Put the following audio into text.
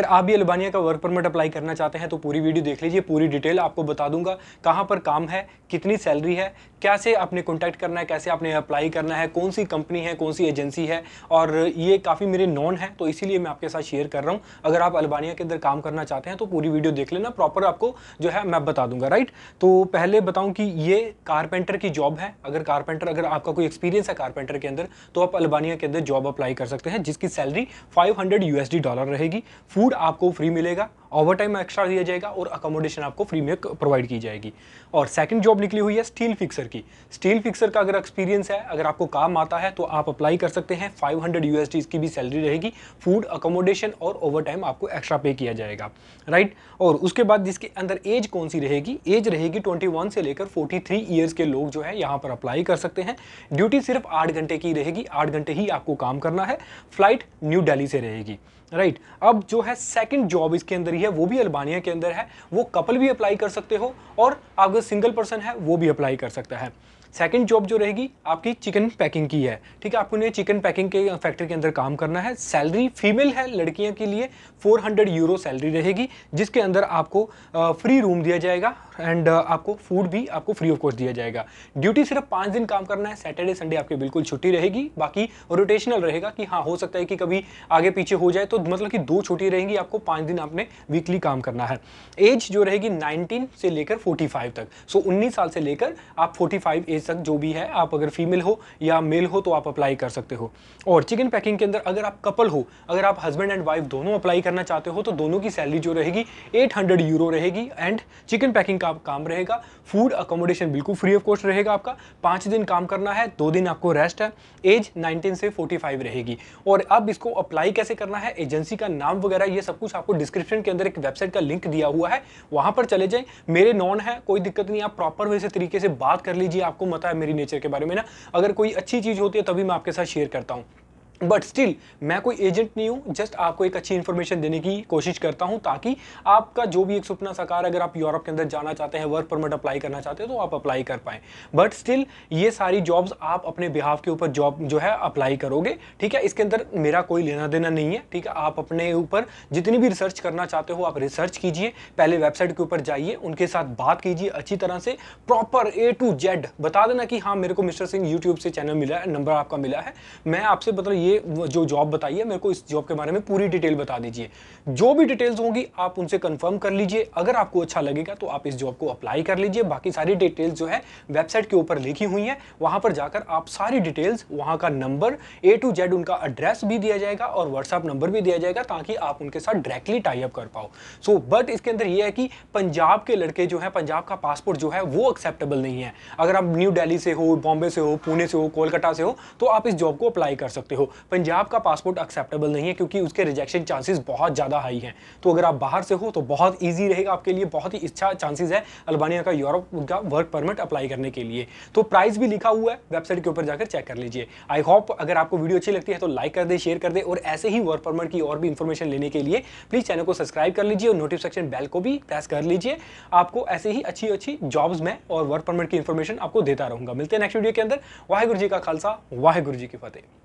अगर आप भी अल्बानिया का वर्क परमिट अप्लाई करना चाहते हैं तो पूरी वीडियो देख लीजिए पूरी डिटेल आपको बता दूंगा कहाँ पर काम है कितनी सैलरी है कैसे आपने कॉन्टैक्ट करना है कैसे आपने अप्लाई करना है कौन सी कंपनी है कौन सी एजेंसी है और ये काफ़ी मेरे नॉन है तो इसीलिए मैं आपके साथ शेयर कर रहा हूँ अगर आप अल्बानिया के अंदर काम करना चाहते हैं तो पूरी वीडियो देख लेना प्रॉपर आपको जो है मैं बता दूंगा राइट तो पहले बताऊँ कि ये कारपेंटर की जॉब है अगर कारपेंटर अगर आपका कोई एक्सपीरियंस है कारपेंटर के अंदर तो आप अल्बानिया के अंदर जॉब अप्लाई कर सकते हैं जिसकी सैलरी फाइव हंड्रेड डॉलर रहेगी फूड फूड आपको फ्री मिलेगा ओवर टाइम एक्स्ट्रा दिया जाएगा और अकोमोडेशन आपको फ्री में प्रोवाइड की जाएगी और सेकंड जॉब निकली हुई है स्टील फिक्सर की स्टील फिक्सर का अगर एक्सपीरियंस है अगर आपको काम आता है तो आप अप्लाई कर सकते हैं 500 हंड्रेड की भी सैलरी रहेगी फूड अकोमोडेशन और ओवर टाइम आपको एक्स्ट्रा पे किया जाएगा राइट और उसके बाद जिसके अंदर एज कौन सी रहेगी एज रहेगी ट्वेंटी से लेकर फोर्टी थ्री ईयर्स के लोग जो है यहाँ पर अप्लाई कर सकते हैं ड्यूटी सिर्फ आठ घंटे की रहेगी आठ घंटे ही आपको काम करना है फ्लाइट न्यू डेली से रहेगी राइट अब जो है सेकेंड जॉब इसके अंदर कंट्री है वो भी अल्बानिया के अंदर है वो कपल भी अप्लाई कर सकते हो और अगर सिंगल पर्सन है वो भी अप्लाई कर सकता है सेकेंड जॉब जो रहेगी आपकी चिकन पैकिंग की है ठीक है आपको चिकन पैकिंग के फैक्ट्री के अंदर काम करना है सैलरी फीमेल है लड़कियों के लिए 400 यूरो सैलरी रहेगी जिसके अंदर आपको फ्री रूम दिया जाएगा एंड uh, आपको फूड भी आपको फ्री ऑफ कॉस्ट दिया जाएगा ड्यूटी सिर्फ पाँच दिन काम करना है सैटरडे संडे आपकी बिल्कुल छुट्टी रहेगी बाकी रोटेशनल रहेगा कि हाँ हो सकता है कि कभी आगे पीछे हो जाए तो मतलब कि दो छुट्टी रहेंगी आपको पाँच दिन आपने वीकली काम करना है एज जो रहेगी नाइनटीन से लेकर फोर्टी फाइव तक सो उन्नीस साल से लेकर आप फोर्टी फाइव एज तक जो भी है आप अगर फीमेल हो या मेल हो तो आप अप्लाई कर सकते हो और चिकन पैकिंग के अंदर अगर आप कपल हो अगर आप हस्बैंड एंड वाइफ दोनों अप्लाई करना चाहते हो तो दोनों की सैलरी जो रहेगी एट हंड्रेड यूरो रहेगी एंड चिकन पैकिंग का काम रहेगा फूड अकोमोडेशन बिल्कुल फ्री ऑफ कॉस्ट रहेगा आपका पाँच दिन काम करना है दो दिन आपको रेस्ट है एज 19 से 45 रहेगी और अब इसको अप्लाई कैसे करना है एजेंसी का नाम वगैरह ये सब कुछ आपको डिस्क्रिप्शन के अंदर एक वेबसाइट का लिंक दिया हुआ है वहाँ पर चले जाएँ मेरे नॉन है कोई दिक्कत नहीं आप प्रॉपर वैसे तरीके से बात कर लीजिए आपको पता है मेरी नेचर के बारे में ना अगर कोई अच्छी चीज़ होती है तभी मैं आपके साथ शेयर करता हूँ बट स्टिल मैं कोई एजेंट नहीं हूँ जस्ट आपको एक अच्छी इन्फॉर्मेशन देने की कोशिश करता हूँ ताकि आपका जो भी एक सपना साकार अगर आप यूरोप के अंदर जाना चाहते हैं वर्क परमिट अप्लाई करना चाहते हैं तो आप अप्लाई कर पाएँ बट स्टिल ये सारी जॉब्स आप अपने बिहाफ के ऊपर जॉब जो है अप्लाई करोगे ठीक है इसके अंदर मेरा कोई लेना देना नहीं है ठीक है आप अपने ऊपर जितनी भी रिसर्च करना चाहते हो आप रिसर्च कीजिए पहले वेबसाइट के ऊपर जाइए उनके साथ बात कीजिए अच्छी तरह से प्रॉपर ए टू जेड बता देना कि हाँ मेरे को मिस्टर सिंह यूट्यूब से चैनल मिला है नंबर आपका मिला है मैं आपसे मतलब ये जो जॉब बताइए मेरे को इस जॉब के बारे में पूरी डिटेल बता दीजिए जो भी डिटेल्स होंगी आप उनसे कंफर्म कर लीजिए अगर आपको अच्छा लगेगा तो आप इस जॉब को अप्लाई कर लीजिए बाकी सारी डिटेल्स जो है वेबसाइट के ऊपर लिखी हुई है वहां पर जाकर आप सारी डिटेल्स वहां का नंबर ए टू जेड उनका एड्रेस भी दिया जाएगा और व्हाट्सएप नंबर भी दिया जाएगा ताकि आप उनके साथ डायरेक्टली टाइप कर पाओ सो so, बट इसके अंदर यह है कि पंजाब के लड़के जो है पंजाब का पासपोर्ट जो है वो एक्सेप्टेबल नहीं है अगर आप न्यू डेली से हो बॉम्बे से हो पुणे से हो कोलकाता से हो तो आप इस जॉब को अप्लाई कर सकते हो पंजाब का पासपोर्ट एक्सेप्टेबल नहीं है क्योंकि उसके रिजेक्शन चांसेस बहुत ज़्यादा हाई हैं तो अगर आप बाहर से हो तो बहुत ईजी रहेगा आपके लिए बहुत ही अच्छा चांसेस है अल्बानिया का यूरोप का वर्क परमिट अप्लाई करने के लिए तो प्राइस भी लिखा हुआ है वेबसाइट के ऊपर जाकर चेक कर लीजिए आई होप अगर आपको वीडियो अच्छी लगती है तो लाइक कर दे शेयर कर दे और ऐसे ही वर्क परमिट की और भी इन्फॉर्मेशन लेने के लिए प्लीज़ चैनल को सब्सक्राइब कर लीजिए और नोटिफिकेशन बेल को भी प्रेस कर लीजिए आपको ऐसे ही अच्छी अच्छी जॉब्स में और वर्क परमिट की इन्फॉर्मेशन आपको देता रहूंगा मिलते हैं नेक्स्ट वीडियो के अंदर वाहेगुरु जी का खालसा वाहेगुरु जी की फतेह